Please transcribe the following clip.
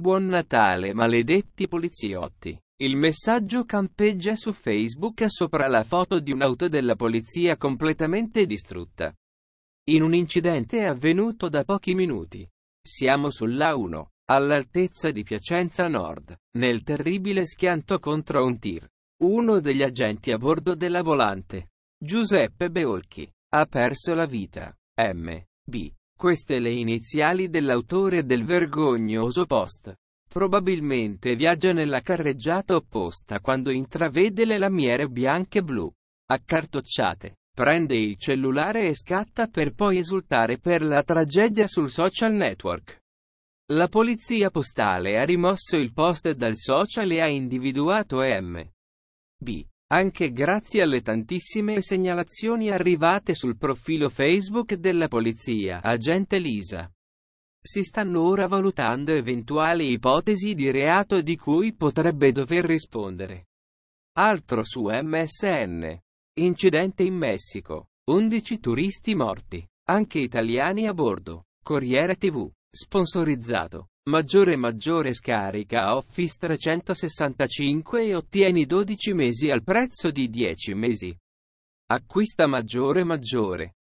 Buon Natale maledetti poliziotti. Il messaggio campeggia su Facebook sopra la foto di un'auto della polizia completamente distrutta. In un incidente avvenuto da pochi minuti. Siamo sulla 1, all'altezza di Piacenza Nord, nel terribile schianto contro un tir. Uno degli agenti a bordo della volante, Giuseppe Beolchi, ha perso la vita. M. B. Queste le iniziali dell'autore del vergognoso post. Probabilmente viaggia nella carreggiata opposta quando intravede le lamiere bianche e blu, accartocciate. Prende il cellulare e scatta per poi esultare per la tragedia sul social network. La polizia postale ha rimosso il post dal social e ha individuato M. B anche grazie alle tantissime segnalazioni arrivate sul profilo Facebook della polizia, agente Lisa. Si stanno ora valutando eventuali ipotesi di reato di cui potrebbe dover rispondere. Altro su MSN. Incidente in Messico. 11 turisti morti, anche italiani a bordo. Corriere TV. Sponsorizzato. Maggiore maggiore scarica Office 365 e ottieni 12 mesi al prezzo di 10 mesi. Acquista maggiore maggiore.